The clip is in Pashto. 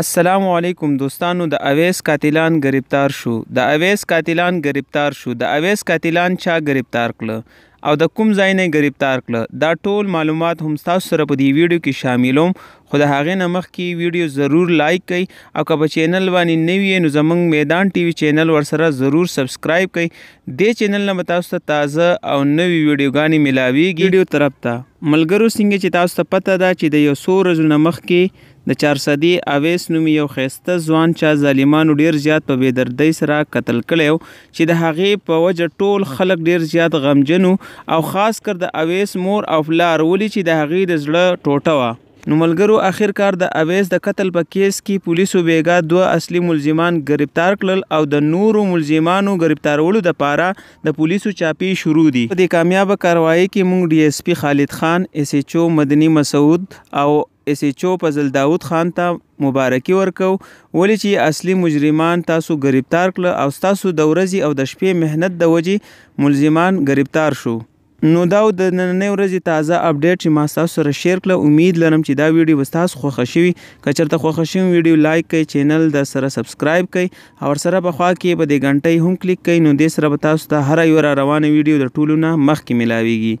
السلام علیکم دوستانو د اویس قاتلان گرفتار شو د اویس قاتلان گرفتار شو د اویس قاتلان چا گرفتار کړل او د کوم ځای نه گرفتار کړل دا ټول معلومات هم تاسو سره په دې ویډیو کې شاملوم خو د هغې نه مخکې ویډیو ضرور لایک کړئ او که په چینل باندې نوی نو زمونږ میدان ټي وي چینل ورسره ضرور سبسکرایب کړئ دې چینل نه به تاسو ته تازه او نوي ویډیوګانې ملاویږي ویډیو طرف ته ملګرو څنګه چې تاسو ته پته ده چې د یو څو ورځو نه مخکې د چارسدي اویس نومي یو ښایسته ځوان چا ظالمانو ډیر زیات په بېدردۍ سره قتل کړی و چې د هغې په وجه ټول خلک ډیر زیات غمجن او خاص کر د اویس مور او پلار ولې چې د هغې د زړه ټوټه وه نو ملګرو اخر کار د اویس د قتل په کیس کې پولیسو بیګا دوه اصلي ملزمان گرفتار کړل او د نورو ملزمانو گرفتارولو د پاره د پولیسو چاپی شروع دي په دې کامیاب کاروایی کې موږ ډي اس پی خالد خان اس ایچ او مدني مسعود او اس ایچ او فضل داوود خان ته مبارکي ورکو ولې چې اصلي مجرمان تاسو گرفتار کړل او تاسو د ورځې او د شپې مهنت د وجې ملزمان گرفتار شو نو دا د نننې ورځې تازه اپډیټ چې ما تاسو سره شیر کړل امید لرم چې دا ویډیو به تاسو خوښ شوي که چېرته خوښ شوم ویډیو لایک کړئ چینل د سره سبسکرایب کړئ او سره په خوا کې به د غنټې هم کلیک کړئ نو دې سره به تاسو ته هر یو روانه ویډیو د ټولو نه مخکې ملاويږي